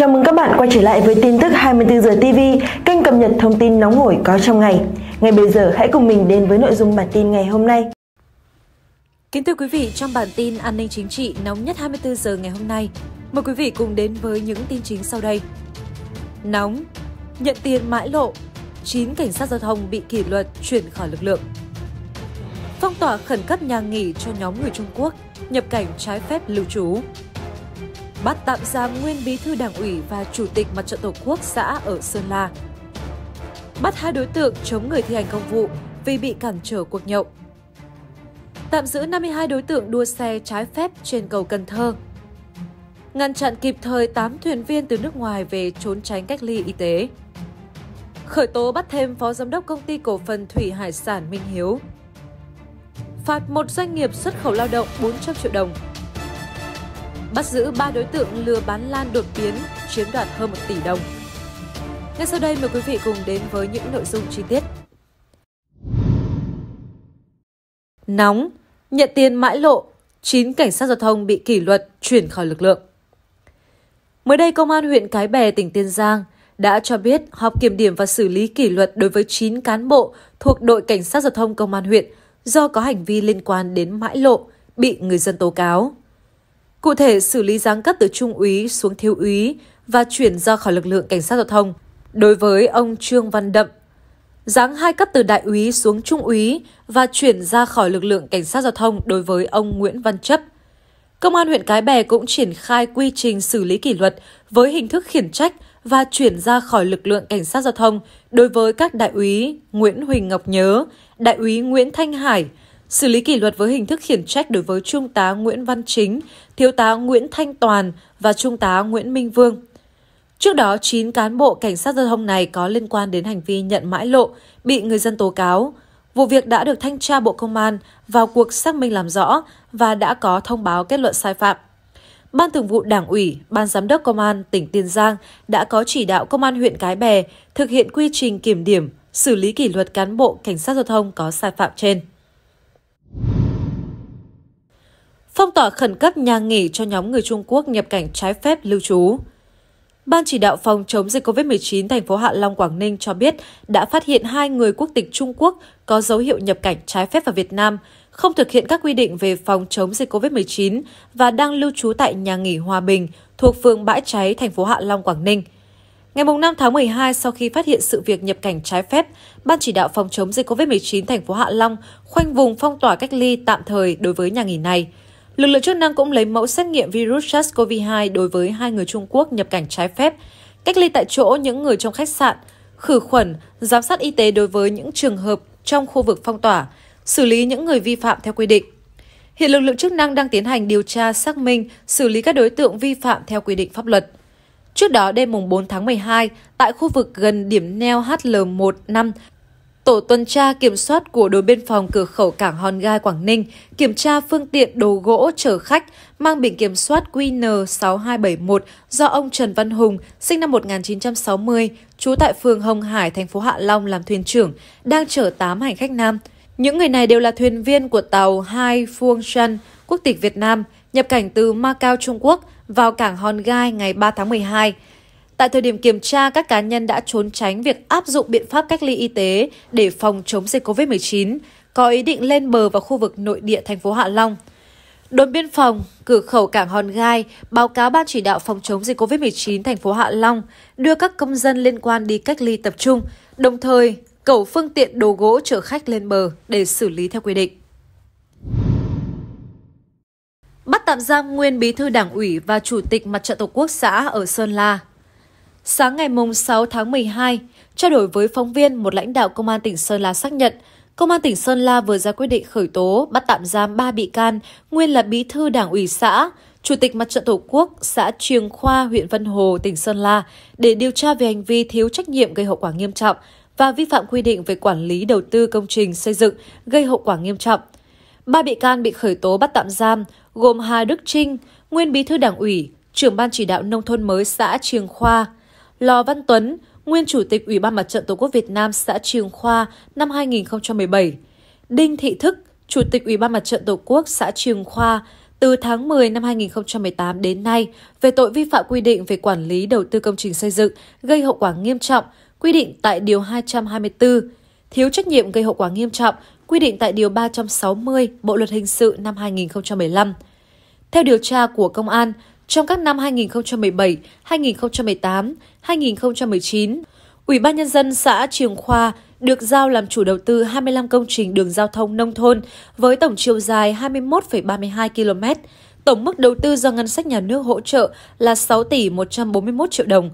Chào mừng các bạn quay trở lại với tin tức 24 giờ TV, kênh cập nhật thông tin nóng hổi có trong ngày. Ngay bây giờ hãy cùng mình đến với nội dung bản tin ngày hôm nay. Kính thưa quý vị, trong bản tin an ninh chính trị nóng nhất 24 giờ ngày hôm nay, mời quý vị cùng đến với những tin chính sau đây. Nóng, nhận tiền mãi lộ, 9 cảnh sát giao thông bị kỷ luật chuyển khỏi lực lượng. Phong tỏa khẩn cấp nhà nghỉ cho nhóm người Trung Quốc nhập cảnh trái phép lưu trú bắt tạm giam nguyên bí thư đảng ủy và chủ tịch mặt trận tổ quốc xã ở Sơn La. Bắt hai đối tượng chống người thi hành công vụ vì bị cản trở cuộc nhậu. Tạm giữ 52 đối tượng đua xe trái phép trên cầu Cần Thơ. Ngăn chặn kịp thời 8 thuyền viên từ nước ngoài về trốn tránh cách ly y tế. Khởi tố bắt thêm phó giám đốc công ty cổ phần thủy hải sản Minh Hiếu. Phạt một doanh nghiệp xuất khẩu lao động 400 triệu đồng bắt giữ 3 đối tượng lừa bán lan đột biến, chiếm đoạt hơn 1 tỷ đồng. Ngay sau đây mời quý vị cùng đến với những nội dung chi tiết. Nóng, nhận tiền mãi lộ, 9 cảnh sát giao thông bị kỷ luật chuyển khỏi lực lượng. Mới đây, Công an huyện Cái Bè, tỉnh Tiên Giang đã cho biết họp kiểm điểm và xử lý kỷ luật đối với 9 cán bộ thuộc đội cảnh sát giao thông công an huyện do có hành vi liên quan đến mãi lộ bị người dân tố cáo. Cụ thể, xử lý giáng cấp từ trung úy xuống thiếu úy và chuyển ra khỏi lực lượng cảnh sát giao thông. Đối với ông Trương Văn Đậm, giáng hai cấp từ đại úy xuống trung úy và chuyển ra khỏi lực lượng cảnh sát giao thông đối với ông Nguyễn Văn Chấp. Công an huyện Cái Bè cũng triển khai quy trình xử lý kỷ luật với hình thức khiển trách và chuyển ra khỏi lực lượng cảnh sát giao thông đối với các đại úy Nguyễn Huỳnh Ngọc Nhớ, đại úy Nguyễn Thanh Hải, xử lý kỷ luật với hình thức khiển trách đối với Trung tá Nguyễn Văn Chính, Thiếu tá Nguyễn Thanh Toàn và Trung tá Nguyễn Minh Vương. Trước đó, 9 cán bộ cảnh sát giao thông này có liên quan đến hành vi nhận mãi lộ, bị người dân tố cáo. Vụ việc đã được thanh tra Bộ Công an vào cuộc xác minh làm rõ và đã có thông báo kết luận sai phạm. Ban Thường vụ Đảng ủy, Ban Giám đốc Công an tỉnh Tiền Giang đã có chỉ đạo Công an huyện Cái Bè thực hiện quy trình kiểm điểm, xử lý kỷ luật cán bộ cảnh sát giao thông có sai phạm trên. phong tỏa khẩn cấp nhà nghỉ cho nhóm người Trung Quốc nhập cảnh trái phép lưu trú. Ban chỉ đạo phòng chống dịch COVID-19 thành phố Hạ Long Quảng Ninh cho biết đã phát hiện hai người quốc tịch Trung Quốc có dấu hiệu nhập cảnh trái phép vào Việt Nam, không thực hiện các quy định về phòng chống dịch COVID-19 và đang lưu trú tại nhà nghỉ Hòa Bình thuộc phường Bãi Cháy, thành phố Hạ Long, Quảng Ninh. Ngày 5 tháng 12, sau khi phát hiện sự việc nhập cảnh trái phép, Ban chỉ đạo phòng chống dịch COVID-19 thành phố Hạ Long khoanh vùng phong tỏa cách ly tạm thời đối với nhà nghỉ này. Lực lượng chức năng cũng lấy mẫu xét nghiệm virus SARS-CoV-2 đối với hai người Trung Quốc nhập cảnh trái phép, cách ly tại chỗ những người trong khách sạn, khử khuẩn, giám sát y tế đối với những trường hợp trong khu vực phong tỏa, xử lý những người vi phạm theo quy định. Hiện lực lượng chức năng đang tiến hành điều tra xác minh, xử lý các đối tượng vi phạm theo quy định pháp luật. Trước đó đêm 4 tháng 12, tại khu vực gần điểm neo HL15, Tổ tuần tra kiểm soát của đồn biên phòng cửa khẩu cảng Hòn Gai Quảng Ninh kiểm tra phương tiện đồ gỗ chở khách mang biển kiểm soát QN6271 do ông Trần Văn Hùng, sinh năm 1960, trú tại phường Hồng Hải, thành phố Hạ Long làm thuyền trưởng, đang chở 8 hành khách nam. Những người này đều là thuyền viên của tàu Hai Phuong Shan, quốc tịch Việt Nam, nhập cảnh từ Macau, Trung Quốc vào cảng Hòn Gai ngày 3 tháng 12. Tại thời điểm kiểm tra, các cá nhân đã trốn tránh việc áp dụng biện pháp cách ly y tế để phòng chống dịch COVID-19, có ý định lên bờ vào khu vực nội địa thành phố Hạ Long. Đồn biên phòng, cửa khẩu cảng Hòn Gai báo cáo Ban chỉ đạo phòng chống dịch COVID-19 thành phố Hạ Long đưa các công dân liên quan đi cách ly tập trung, đồng thời cẩu phương tiện đồ gỗ chở khách lên bờ để xử lý theo quy định. Bắt tạm giam nguyên bí thư đảng ủy và chủ tịch mặt trận Tổ quốc xã ở Sơn La Sáng ngày 6 tháng 12, trao đổi với phóng viên, một lãnh đạo Công an tỉnh Sơn La xác nhận, Công an tỉnh Sơn La vừa ra quyết định khởi tố, bắt tạm giam 3 bị can, nguyên là bí thư đảng ủy xã, chủ tịch mặt trận Tổ quốc xã Triềng Khoa, huyện Vân Hồ, tỉnh Sơn La để điều tra về hành vi thiếu trách nhiệm gây hậu quả nghiêm trọng và vi phạm quy định về quản lý đầu tư công trình xây dựng gây hậu quả nghiêm trọng. Ba bị can bị khởi tố bắt tạm giam gồm Hà Đức Trinh, nguyên bí thư đảng ủy, trưởng ban chỉ đạo nông thôn mới xã Triềng Khoa, Lò Văn Tuấn, nguyên Chủ tịch Ủy ban Mặt trận Tổ quốc Việt Nam xã Trường Khoa năm 2017, Đinh Thị Thức, Chủ tịch Ủy ban Mặt trận Tổ quốc xã Trường Khoa từ tháng 10 năm 2018 đến nay về tội vi phạm quy định về quản lý đầu tư công trình xây dựng gây hậu quả nghiêm trọng, quy định tại Điều 224, thiếu trách nhiệm gây hậu quả nghiêm trọng, quy định tại Điều 360 Bộ Luật Hình sự năm 2015. Theo điều tra của Công an, trong các năm 2017, 2018, 2019, Ủy ban Nhân dân xã Trường Khoa được giao làm chủ đầu tư 25 công trình đường giao thông nông thôn với tổng chiều dài 21,32 km. Tổng mức đầu tư do ngân sách nhà nước hỗ trợ là 6 tỷ 141 triệu đồng.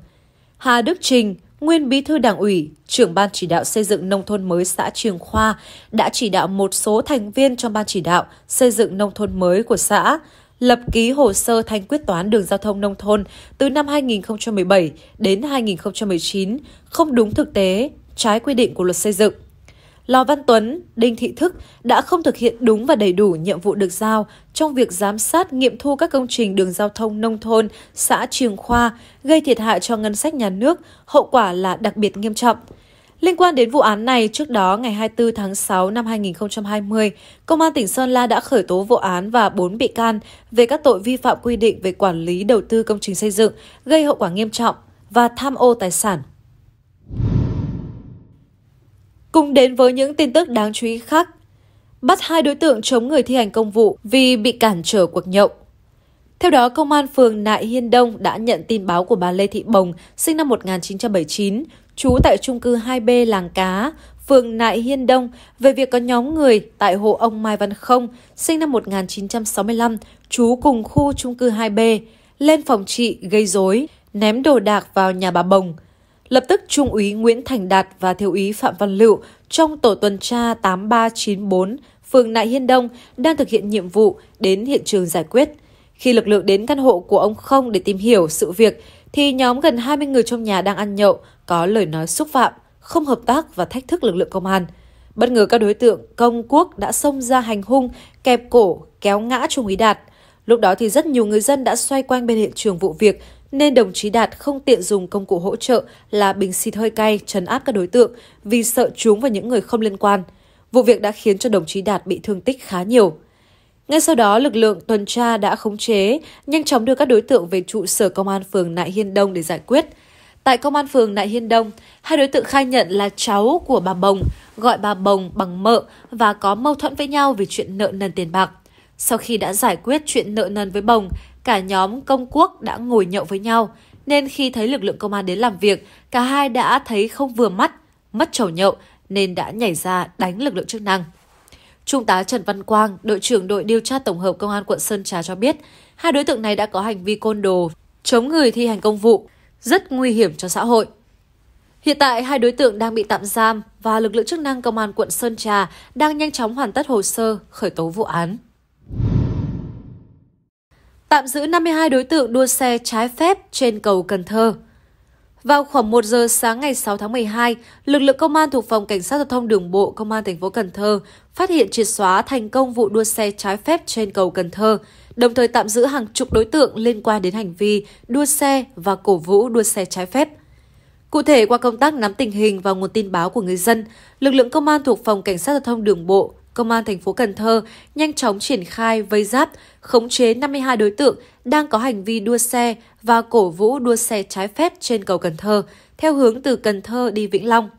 Hà Đức Trình, nguyên bí thư đảng ủy, trưởng ban chỉ đạo xây dựng nông thôn mới xã Trường Khoa đã chỉ đạo một số thành viên trong ban chỉ đạo xây dựng nông thôn mới của xã lập ký hồ sơ thanh quyết toán đường giao thông nông thôn từ năm 2017 đến 2019 không đúng thực tế, trái quy định của luật xây dựng. Lò Văn Tuấn, Đinh Thị Thức đã không thực hiện đúng và đầy đủ nhiệm vụ được giao trong việc giám sát nghiệm thu các công trình đường giao thông nông thôn, xã Trường Khoa, gây thiệt hại cho ngân sách nhà nước, hậu quả là đặc biệt nghiêm trọng. Liên quan đến vụ án này, trước đó ngày 24 tháng 6 năm 2020, Công an tỉnh Sơn La đã khởi tố vụ án và 4 bị can về các tội vi phạm quy định về quản lý đầu tư công trình xây dựng, gây hậu quả nghiêm trọng và tham ô tài sản. Cùng đến với những tin tức đáng chú ý khác, bắt hai đối tượng chống người thi hành công vụ vì bị cản trở cuộc nhậu. Theo đó, Công an phường Nại Hiên Đông đã nhận tin báo của bà Lê Thị Bồng, sinh năm 1979, trú tại trung cư 2B Làng Cá, phường Nại Hiên Đông về việc có nhóm người tại hộ ông Mai Văn Không, sinh năm 1965, trú cùng khu trung cư 2B, lên phòng trị gây rối, ném đồ đạc vào nhà bà Bồng. Lập tức Trung úy Nguyễn Thành Đạt và Thiếu úy Phạm Văn Lựu trong tổ tuần tra 8394, phường Nại Hiên Đông đang thực hiện nhiệm vụ đến hiện trường giải quyết. Khi lực lượng đến căn hộ của ông Không để tìm hiểu sự việc, thì nhóm gần 20 người trong nhà đang ăn nhậu – có lời nói xúc phạm, không hợp tác và thách thức lực lượng công an. Bất ngờ các đối tượng công quốc đã xông ra hành hung, kẹp cổ, kéo ngã Trung úy Đạt. Lúc đó thì rất nhiều người dân đã xoay quanh bên hiện trường vụ việc nên đồng chí Đạt không tiện dùng công cụ hỗ trợ là bình xịt hơi cay trấn áp các đối tượng vì sợ chúng và những người không liên quan. Vụ việc đã khiến cho đồng chí Đạt bị thương tích khá nhiều. Ngay sau đó, lực lượng tuần tra đã khống chế, nhanh chóng đưa các đối tượng về trụ sở công an phường Nại Hiên Đông để giải quyết – Tại công an phường Nại Hiên Đông, hai đối tượng khai nhận là cháu của bà Bồng, gọi bà Bồng bằng mợ và có mâu thuẫn với nhau vì chuyện nợ nần tiền bạc. Sau khi đã giải quyết chuyện nợ nần với Bồng, cả nhóm công quốc đã ngồi nhậu với nhau, nên khi thấy lực lượng công an đến làm việc, cả hai đã thấy không vừa mắt, mất trầu nhậu nên đã nhảy ra đánh lực lượng chức năng. Trung tá Trần Văn Quang, đội trưởng đội điều tra tổng hợp công an quận Sơn Trà cho biết, hai đối tượng này đã có hành vi côn đồ, chống người thi hành công vụ, rất nguy hiểm cho xã hội. Hiện tại, hai đối tượng đang bị tạm giam và lực lượng chức năng công an quận Sơn Trà đang nhanh chóng hoàn tất hồ sơ khởi tố vụ án. Tạm giữ 52 đối tượng đua xe trái phép trên cầu Cần Thơ. Vào khoảng 1 giờ sáng ngày 6 tháng 12, lực lượng công an thuộc phòng cảnh sát giao thông đường bộ công an thành phố Cần Thơ phát hiện triệt xóa thành công vụ đua xe trái phép trên cầu Cần Thơ đồng thời tạm giữ hàng chục đối tượng liên quan đến hành vi đua xe và cổ vũ đua xe trái phép. Cụ thể, qua công tác nắm tình hình và nguồn tin báo của người dân, lực lượng công an thuộc Phòng Cảnh sát Giao thông Đường bộ, Công an thành phố Cần Thơ nhanh chóng triển khai vây giáp, khống chế 52 đối tượng đang có hành vi đua xe và cổ vũ đua xe trái phép trên cầu Cần Thơ, theo hướng từ Cần Thơ đi Vĩnh Long.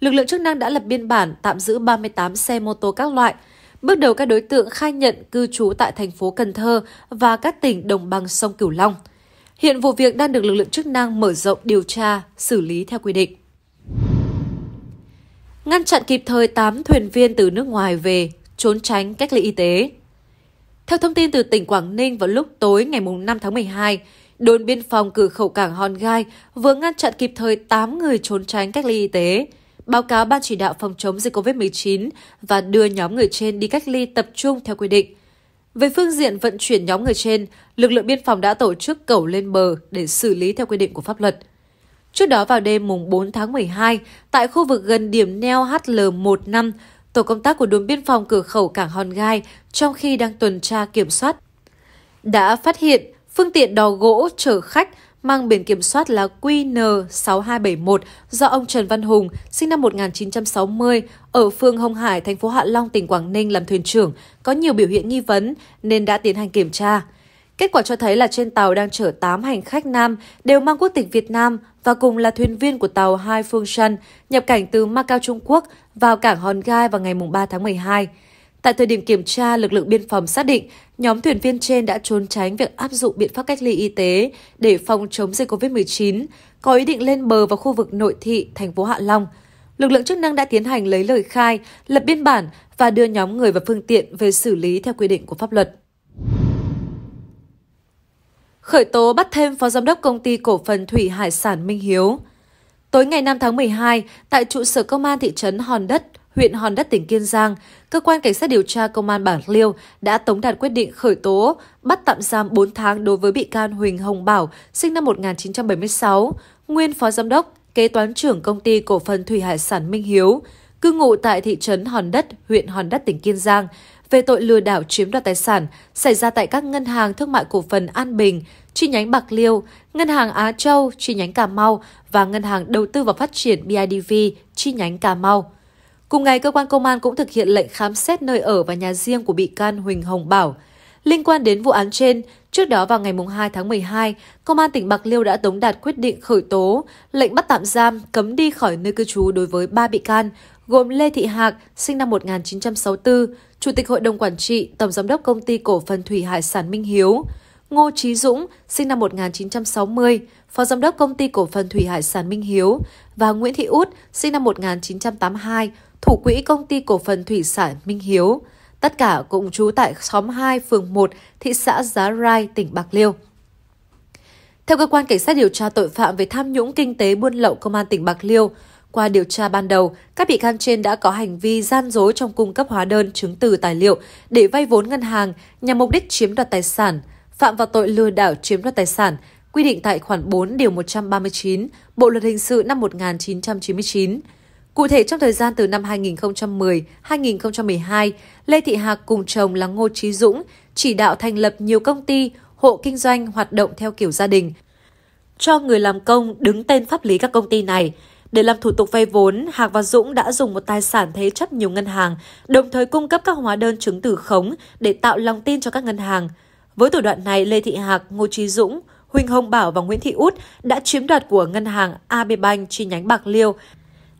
Lực lượng chức năng đã lập biên bản tạm giữ 38 xe mô tô các loại, Bước đầu các đối tượng khai nhận cư trú tại thành phố Cần Thơ và các tỉnh đồng bằng sông Cửu Long. Hiện vụ việc đang được lực lượng chức năng mở rộng điều tra, xử lý theo quy định. Ngăn chặn kịp thời 8 thuyền viên từ nước ngoài về, trốn tránh cách ly y tế. Theo thông tin từ tỉnh Quảng Ninh vào lúc tối ngày 5 tháng 12, đồn biên phòng cửa khẩu cảng Hòn Gai vừa ngăn chặn kịp thời 8 người trốn tránh cách ly y tế báo cáo Ban chỉ đạo phòng chống dịch COVID-19 và đưa nhóm người trên đi cách ly tập trung theo quy định. Về phương diện vận chuyển nhóm người trên, lực lượng biên phòng đã tổ chức cầu lên bờ để xử lý theo quy định của pháp luật. Trước đó vào đêm mùng 4 tháng 12, tại khu vực gần điểm neo HL15, tổ công tác của đồn biên phòng cửa khẩu cảng Hòn Gai trong khi đang tuần tra kiểm soát đã phát hiện phương tiện đò gỗ chở khách mang biển kiểm soát là QN6271 do ông Trần Văn Hùng, sinh năm 1960, ở phường Hồng Hải, thành phố Hạ Long, tỉnh Quảng Ninh làm thuyền trưởng, có nhiều biểu hiện nghi vấn nên đã tiến hành kiểm tra. Kết quả cho thấy là trên tàu đang chở 8 hành khách nam đều mang quốc tịch Việt Nam và cùng là thuyền viên của tàu Hai Phương Sun nhập cảnh từ Macau Trung Quốc vào cảng Hòn Gai vào ngày 3 tháng 12. Tại thời điểm kiểm tra, lực lượng biên phòng xác định Nhóm thuyền viên trên đã trốn tránh việc áp dụng biện pháp cách ly y tế để phòng chống dịch COVID-19, có ý định lên bờ vào khu vực nội thị thành phố Hạ Long. Lực lượng chức năng đã tiến hành lấy lời khai, lập biên bản và đưa nhóm người và phương tiện về xử lý theo quy định của pháp luật. Khởi tố bắt thêm Phó Giám đốc Công ty Cổ phần Thủy Hải sản Minh Hiếu Tối ngày 5 tháng 12, tại trụ sở Công an thị trấn Hòn Đất, huyện Hòn Đất, tỉnh Kiên Giang, cơ quan cảnh sát điều tra công an Bạc Liêu đã tống đạt quyết định khởi tố, bắt tạm giam 4 tháng đối với bị can Huỳnh Hồng Bảo, sinh năm 1976, nguyên phó giám đốc, kế toán trưởng công ty cổ phần thủy hải sản Minh Hiếu, cư ngụ tại thị trấn Hòn Đất, huyện Hòn Đất, tỉnh Kiên Giang, về tội lừa đảo chiếm đoạt tài sản xảy ra tại các ngân hàng thương mại cổ phần An Bình, chi nhánh Bạc Liêu, Ngân hàng Á Châu, chi nhánh Cà Mau và Ngân hàng Đầu tư và Phát triển BIDV, chi nhánh Cà Mau. Cùng ngày, cơ quan công an cũng thực hiện lệnh khám xét nơi ở và nhà riêng của bị can Huỳnh Hồng Bảo. Liên quan đến vụ án trên, trước đó vào ngày 2 tháng 12, Công an tỉnh Bạc Liêu đã tống đạt quyết định khởi tố, lệnh bắt tạm giam, cấm đi khỏi nơi cư trú đối với 3 bị can, gồm Lê Thị Hạc, sinh năm 1964, Chủ tịch Hội đồng Quản trị, Tổng Giám đốc Công ty Cổ phần Thủy Hải sản Minh Hiếu, Ngô Trí Dũng, sinh năm 1960, Phó Giám đốc Công ty Cổ phần Thủy Hải sản Minh Hiếu và Nguyễn Thị Út, sinh năm 1982, thủ quỹ công ty cổ phần thủy sản Minh Hiếu. Tất cả cũng trú tại xóm 2, phường 1, thị xã Giá Rai, tỉnh Bạc Liêu. Theo cơ quan cảnh sát điều tra tội phạm về tham nhũng kinh tế buôn lậu công an tỉnh Bạc Liêu, qua điều tra ban đầu, các bị can trên đã có hành vi gian dối trong cung cấp hóa đơn, chứng từ tài liệu để vay vốn ngân hàng nhằm mục đích chiếm đoạt tài sản, phạm vào tội lừa đảo chiếm đoạt tài sản, quy định tại khoản 4 điều 139 Bộ luật hình sự năm 1999. Cụ thể trong thời gian từ năm 2010-2012, Lê Thị Hạc cùng chồng là Ngô Trí Dũng chỉ đạo thành lập nhiều công ty, hộ kinh doanh hoạt động theo kiểu gia đình, cho người làm công đứng tên pháp lý các công ty này. Để làm thủ tục vay vốn, Hạc và Dũng đã dùng một tài sản thế chấp nhiều ngân hàng, đồng thời cung cấp các hóa đơn chứng từ khống để tạo lòng tin cho các ngân hàng. Với thủ đoạn này, Lê Thị Hạc, Ngô Trí Dũng, Huỳnh Hồng Bảo và Nguyễn Thị Út đã chiếm đoạt của ngân hàng AB Bank chi nhánh Bạc Liêu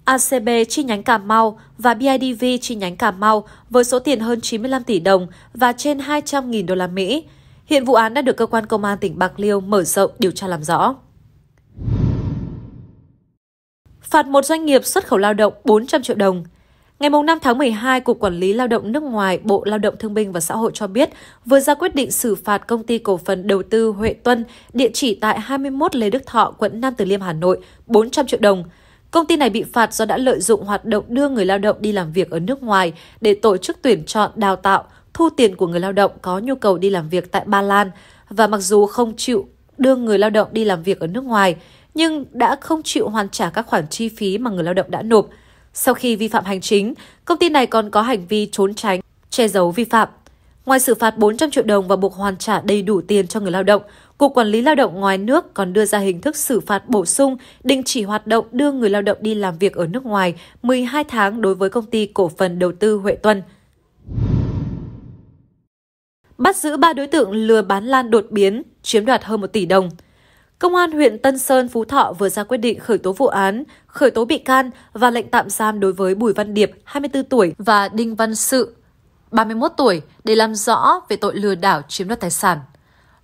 ACB chi nhánh Cà Mau và BIDV chi nhánh Cà Mau với số tiền hơn 95 tỷ đồng và trên 200.000 đô la Mỹ. Hiện vụ án đã được cơ quan công an tỉnh Bạc Liêu mở rộng điều tra làm rõ. Phạt một doanh nghiệp xuất khẩu lao động 400 triệu đồng. Ngày 5 tháng 12, Cục Quản lý Lao động nước ngoài, Bộ Lao động Thương binh và Xã hội cho biết vừa ra quyết định xử phạt công ty cổ phần đầu tư Huệ Tuân, địa chỉ tại 21 Lê Đức Thọ, quận Nam Từ Liêm, Hà Nội, 400 triệu đồng – Công ty này bị phạt do đã lợi dụng hoạt động đưa người lao động đi làm việc ở nước ngoài để tổ chức tuyển chọn, đào tạo, thu tiền của người lao động có nhu cầu đi làm việc tại Ba Lan và mặc dù không chịu đưa người lao động đi làm việc ở nước ngoài nhưng đã không chịu hoàn trả các khoản chi phí mà người lao động đã nộp. Sau khi vi phạm hành chính, công ty này còn có hành vi trốn tránh, che giấu vi phạm Ngoài xử phạt 400 triệu đồng và buộc hoàn trả đầy đủ tiền cho người lao động, Cục Quản lý Lao động ngoài nước còn đưa ra hình thức xử phạt bổ sung đình chỉ hoạt động đưa người lao động đi làm việc ở nước ngoài 12 tháng đối với công ty cổ phần đầu tư Huệ Tuân. Bắt giữ 3 đối tượng lừa bán lan đột biến, chiếm đoạt hơn 1 tỷ đồng. Công an huyện Tân Sơn, Phú Thọ vừa ra quyết định khởi tố vụ án, khởi tố bị can và lệnh tạm giam đối với Bùi Văn Điệp, 24 tuổi và Đinh Văn Sự, 31 tuổi, để làm rõ về tội lừa đảo chiếm đoạt tài sản.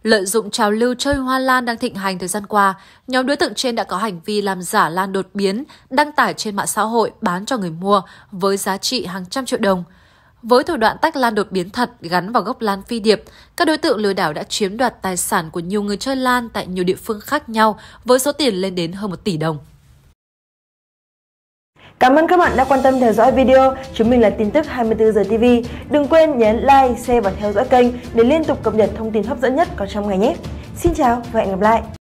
Lợi dụng trào lưu chơi hoa lan đang thịnh hành thời gian qua, nhóm đối tượng trên đã có hành vi làm giả lan đột biến, đăng tải trên mạng xã hội bán cho người mua với giá trị hàng trăm triệu đồng. Với thủ đoạn tách lan đột biến thật gắn vào gốc lan phi điệp, các đối tượng lừa đảo đã chiếm đoạt tài sản của nhiều người chơi lan tại nhiều địa phương khác nhau với số tiền lên đến hơn 1 tỷ đồng. Cảm ơn các bạn đã quan tâm theo dõi video. Chúng mình là tin tức 24 giờ TV. Đừng quên nhấn like, share và theo dõi kênh để liên tục cập nhật thông tin hấp dẫn nhất có trong ngày nhé. Xin chào và hẹn gặp lại.